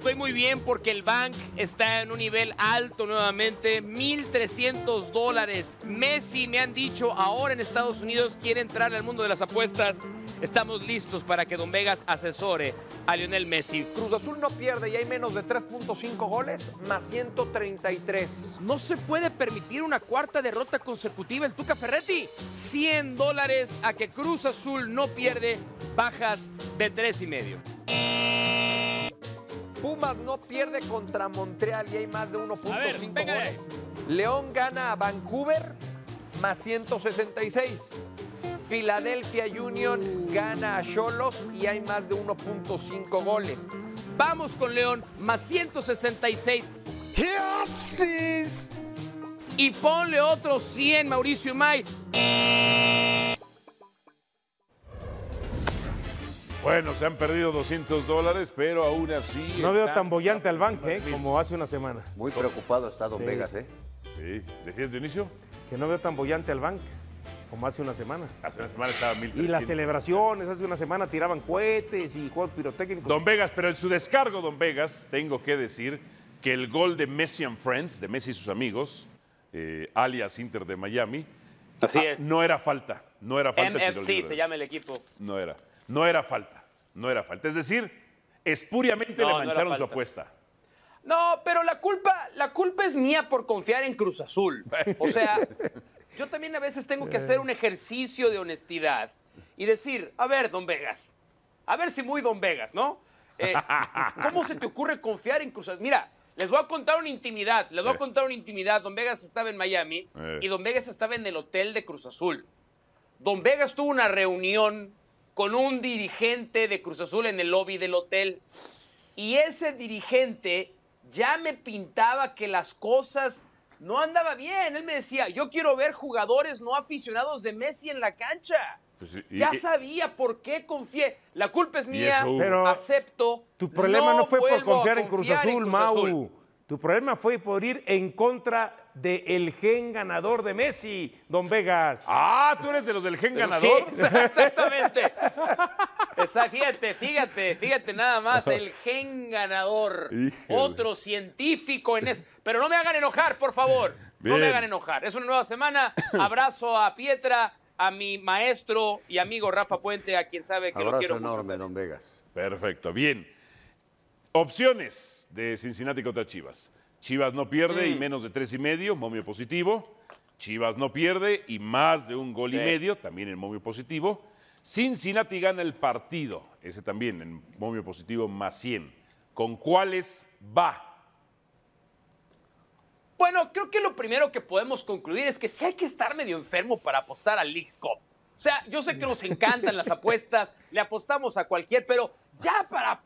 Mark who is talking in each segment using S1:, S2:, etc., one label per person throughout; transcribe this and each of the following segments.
S1: Estoy muy bien porque el bank está en un nivel alto nuevamente, 1.300 dólares. Messi, me han dicho, ahora en Estados Unidos quiere entrar al mundo de las apuestas. Estamos listos para que Don Vegas asesore a Lionel Messi. Cruz Azul no pierde y hay menos de 3.5 goles más 133. No se puede permitir una cuarta derrota consecutiva el Tuca Ferretti. 100 dólares a que Cruz Azul no pierde bajas de 3.5. y medio. Pumas no pierde contra Montreal y hay más de 1.5 goles. León gana a Vancouver más 166. Filadelfia Union gana a Cholos y hay más de 1.5 goles. Vamos con León más 166. ¿Qué haces? Y ponle otros 100, Mauricio May.
S2: Bueno, se han perdido 200 dólares, pero aún así... No veo tan bollante al banco ¿eh? como hace una semana. Muy preocupado está Don Vegas, ¿eh? Sí.
S3: ¿Decías de inicio? Que no veo tan bollante al banco como hace una semana. Hace una semana
S2: estaba mil. Y las
S3: celebraciones, hace una semana tiraban cohetes y juegos pirotécnicos.
S2: Don Vegas, pero en su descargo, Don Vegas, tengo que decir que el gol de Messi and Friends, de Messi y sus amigos, eh, alias Inter de Miami, Así ah, no era falta. No era falta. MFC se llama el equipo. No era. No era falta, no era falta. Es decir, espuriamente le mancharon su apuesta.
S1: No, pero la culpa, la culpa es mía por confiar en Cruz Azul. O sea, yo también a veces tengo que eh. hacer un ejercicio de honestidad y decir, a ver, don Vegas, a ver si muy don Vegas, ¿no? Eh,
S2: ¿Cómo se
S1: te ocurre confiar en Cruz Azul? Mira, les voy a contar una intimidad, les voy a eh. contar una intimidad. Don Vegas estaba en Miami y don Vegas estaba en el hotel de Cruz Azul. Don Vegas tuvo una reunión con un dirigente de Cruz Azul en el lobby del hotel. Y ese dirigente ya me pintaba que las cosas no andaba bien. Él me decía, yo quiero ver jugadores no aficionados de Messi en la cancha. Pues, ya sabía por qué confié. La culpa es mía, pero acepto. Tu problema no, fue por confiar, en Cruz Azul, Mau.
S3: Tu problema fue por ir en contra de el gen ganador de Messi, don Vegas. Ah, tú eres de los del gen ganador. Sí, exactamente. Está, fíjate, fíjate, fíjate nada más, el
S1: gen ganador. Otro científico en eso. Pero no me hagan enojar, por favor. No me hagan enojar. Es una nueva semana. Abrazo a Pietra, a mi maestro y amigo Rafa Puente, a quien sabe que lo quiero enorme,
S2: don Vegas. Perfecto, bien. Opciones de Cincinnati contra Chivas. Chivas no pierde y mm. menos de tres y medio, momio positivo. Chivas no pierde y más de un gol y medio, también en momio positivo. Cincinnati gana el partido, ese también en momio positivo más 100. ¿Con cuáles va? Bueno, creo que lo primero que
S1: podemos concluir es que sí hay que estar medio enfermo para apostar al League's Cup. O sea, yo sé que nos encantan las apuestas, le apostamos a cualquier, pero ya para,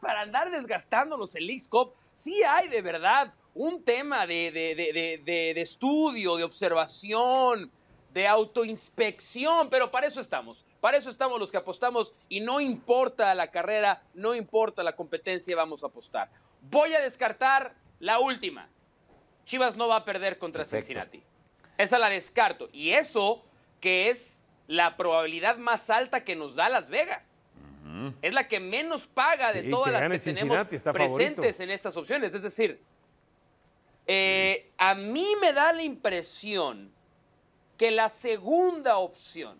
S1: para andar desgastándonos el League sí hay de verdad un tema de, estudio, de observación, de autoinspección, pero para eso estamos. Para eso estamos los que apostamos y no importa la carrera, no importa la competencia, vamos a apostar. Voy a descartar la última. Chivas no va a perder contra Cincinnati. Esa la descarto. Y eso que es la probabilidad más alta que nos da Las Vegas es la que menos paga de todas las que tenemos presentes en estas opciones. Es decir, eh, a mí me da la impresión que la segunda opción,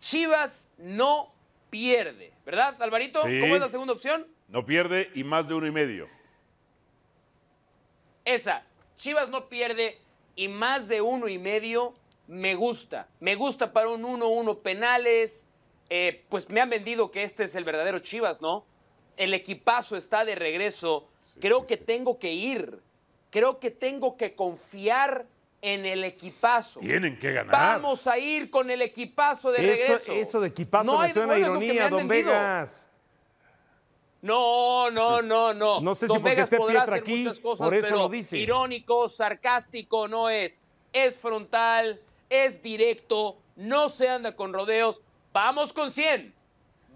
S1: Chivas no pierde, ¿verdad, Alvarito? ¿Cómo es la segunda opción?
S2: No pierde y más de uno y medio.
S1: Esa, Chivas no pierde y más de uno y medio me gusta. Me gusta para un 1-1 penales, eh, pues me han vendido que este es el verdadero Chivas, ¿no? El equipazo está de regreso. creo que tengo que ir. Creo que tengo que confiar en el equipazo. Tienen que ganar. Vamos a ir con el equipazo de regreso. Eso de equipazo no me hay suena ironía, don No, no, no, no. No sé si Vegas podrá hacer aquí, muchas por eso lo dice. irónico, sarcástico no es. Es frontal, es directo, no se anda con rodeos. Vamos con 100.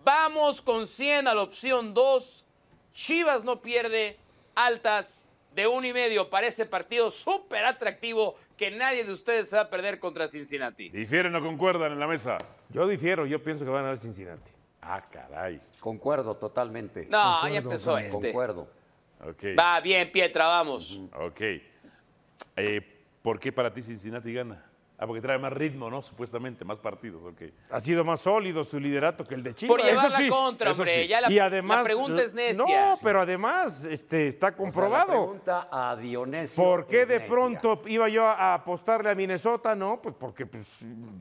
S1: Vamos con 100 a la opción 2. Chivas no pierde altas de un y medio para este partido súper atractivo que nadie de ustedes va a perder contra Cincinnati.
S2: ¿Difieren o concuerdan en la mesa? Yo
S3: difiero, yo pienso que van a ver Cincinnati. Ah, caray. Concuerdo totalmente. No, ya empezó
S1: este. Concuerdo. Va bien, Pietra, vamos.
S2: Ok. Eh, ¿Por qué para ti Cincinnati gana? Ah, porque trae más ritmo, ¿no? Supuestamente, más partidos, ok. Ha
S3: sido más sólido su liderato
S2: que el de Chile. Por llevar contra, hombre. Ya la, y además, pregunta es necia. No,
S3: pero además este, está comprobado. la pregunta a Dionisio. ¿Por qué de pronto iba yo a apostarle a Minnesota? No, pues porque pues,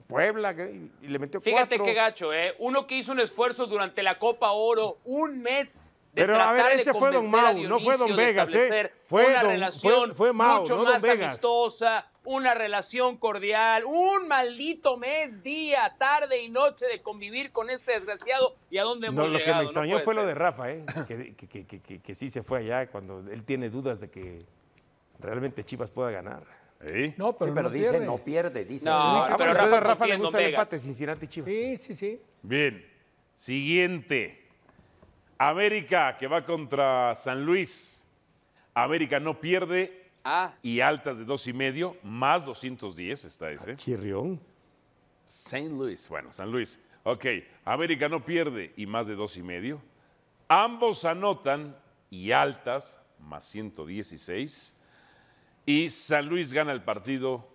S3: Puebla y le metió Fíjate que qué
S1: gacho, ¿eh? Uno que hizo un esfuerzo durante la Copa Oro, un mes
S3: pero a ver, ese fue Don Mau, no fue Don Vegas, ¿eh? Fue una don, relación fue, fue Mau, mucho no más don Vegas.
S1: amistosa, una relación cordial, un maldito mes, día, tarde y noche de convivir con este desgraciado y a dónde hemos no, Lo que me extrañó fue
S3: lo de Rafa, ¿eh? Que, sí se fue allá cuando él tiene dudas de que realmente Chivas pueda ganar.
S2: ¿Eh? No, pero, pero dice no pierde, dice. No, ah, pero Rafa, le gusta el empate Cincinnati Chivas. Sí, sí, sí. Bien, siguiente. América que va contra San Luis. América no pierde ah. y altas de dos y medio, más 210 está ese. Ah, chirrión. San Luis, bueno, San Luis. Ok, América no pierde y más de dos y medio. Ambos anotan y altas, más 116. Y San Luis gana el partido,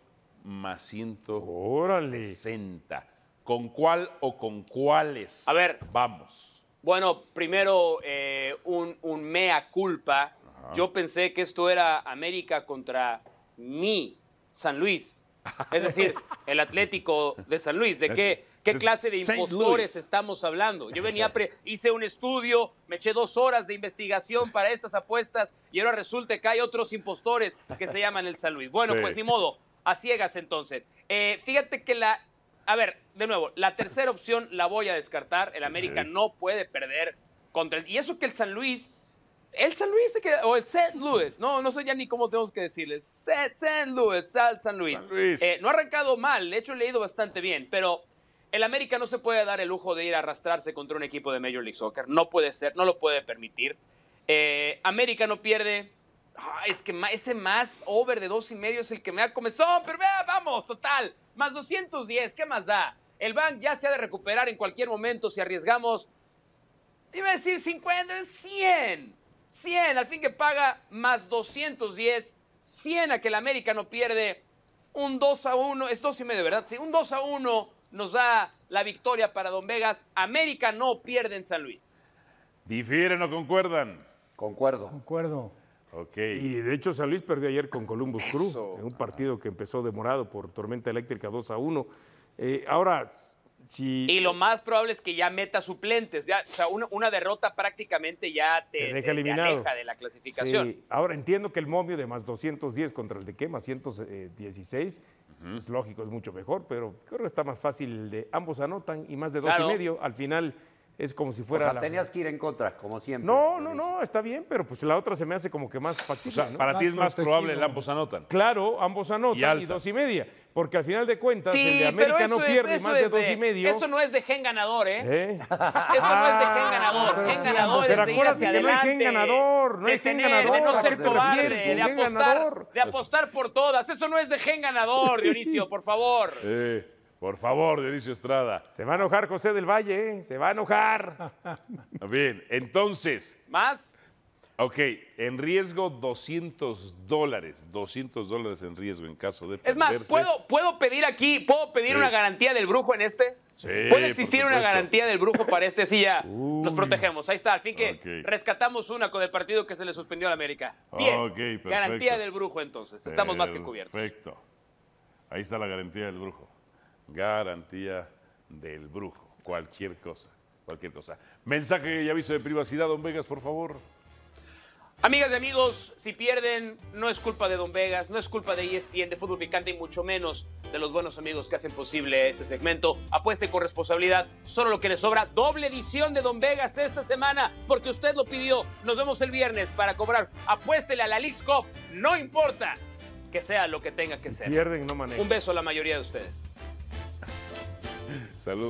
S2: más 160. Órale. ¿Con cuál o con cuáles? A ver. Vamos.
S1: Bueno, primero eh, un, mea culpa. Yo pensé que esto era América contra mi San Luis. Es decir, el Atlético de San Luis. ¿De qué, clase de impostores estamos hablando? Yo venía, hice un estudio, me eché dos horas de investigación para estas apuestas y ahora resulta que hay otros impostores que se llaman el San Luis. Bueno, pues ni modo, a ciegas entonces. Eh, fíjate que la a ver, de nuevo, la tercera opción la voy a descartar. El América no puede perder contra el. Y eso que el San Luis. El San Luis se queda, o el St. Louis, no, no sé ya ni cómo tenemos que decirles. St. Louis, al San Luis. San Luis. Eh, no ha arrancado mal, de hecho le ha ido bastante bien, pero el América no se puede dar el lujo de ir a arrastrarse contra un equipo de Major League Soccer. No puede ser, no lo puede permitir. Eh, América no pierde Ah, es que ese más over de dos y medio es el que me ha comezón, pero vea, vamos, total. Más 210, ¿qué más da? El bank ya se ha de recuperar en cualquier momento si arriesgamos. Iba decir 50, es 100. 100, al fin que paga más 210. 100 a que el América no pierde. Un 2 a 1, es 2 y medio, ¿verdad? Sí, un 2 a 1 nos da la victoria para Don Vegas. América no pierde en San Luis.
S2: Difieren o concuerdan.
S3: Concuerdo. Concuerdo. Y de hecho San Luis perdió ayer con Columbus Crew, en un partido que empezó demorado por tormenta eléctrica 2 a 1. Eh, ahora, si...
S1: Y lo más probable es que ya meta suplentes. Ya, o sea, una, derrota prácticamente ya te, deja aleja de la clasificación.
S3: Ahora entiendo que el momio de más 210 contra el de qué, más 116, es lógico, es mucho mejor, pero creo que está más fácil de ambos anotan y más de dos y medio. Al final es como si fuera. O sea, la... tenías que ir en contra, como siempre. No, no, no, está bien, pero pues la otra se me hace como que más Para ti es más probable el ambos anotan. Claro, ambos anotan y, dos y media. Porque al final de cuentas, el de América no pierde más de, dos y medio. Eso no
S1: es de gen ganador, ¿eh? ¿Eh? Eso no es de gen ganador. Gen ganador es de ir hacia adelante. No hay gen
S3: ganador,
S2: no hay gen ganador. De no ser cobarde, de,
S1: apostar, de apostar por todas. Eso no es de gen ganador, Dionisio, por favor.
S2: Sí. Eh. Por favor, Dionisio Estrada. Se va a enojar José del Valle, ¿eh? se va a enojar. Bien, entonces. ¿Más? Ok, en riesgo 200 dólares, 200 dólares en riesgo en caso de perderse. Es más, ¿puedo,
S1: ¿puedo pedir aquí, puedo pedir una garantía del brujo en
S2: este? Sí, ¿Puede existir una garantía
S1: del brujo para este?
S2: Sí, ya nos protegemos. Ahí está, al fin que
S1: rescatamos una con el partido que se le suspendió a la América. Bien, okay, garantía del brujo entonces, estamos más que cubiertos.
S2: Perfecto, ahí está la garantía del brujo garantía del brujo. Cualquier cosa, cualquier cosa. Mensaje y aviso de privacidad, don Vegas, por favor.
S1: Amigas y amigos, si pierden, no es culpa de Don Vegas, no es culpa de ESPN, de Fútbol Picante y mucho menos de los buenos amigos que hacen posible este segmento. Apueste con responsabilidad, solo lo que les sobra. Doble edición de Don Vegas esta semana, porque usted lo pidió. Nos vemos el viernes para cobrar. Apuéstele a la League's no importa que sea lo que tenga que ser. Pierden, no manejan. Un beso a la mayoría de ustedes.
S3: Saludos.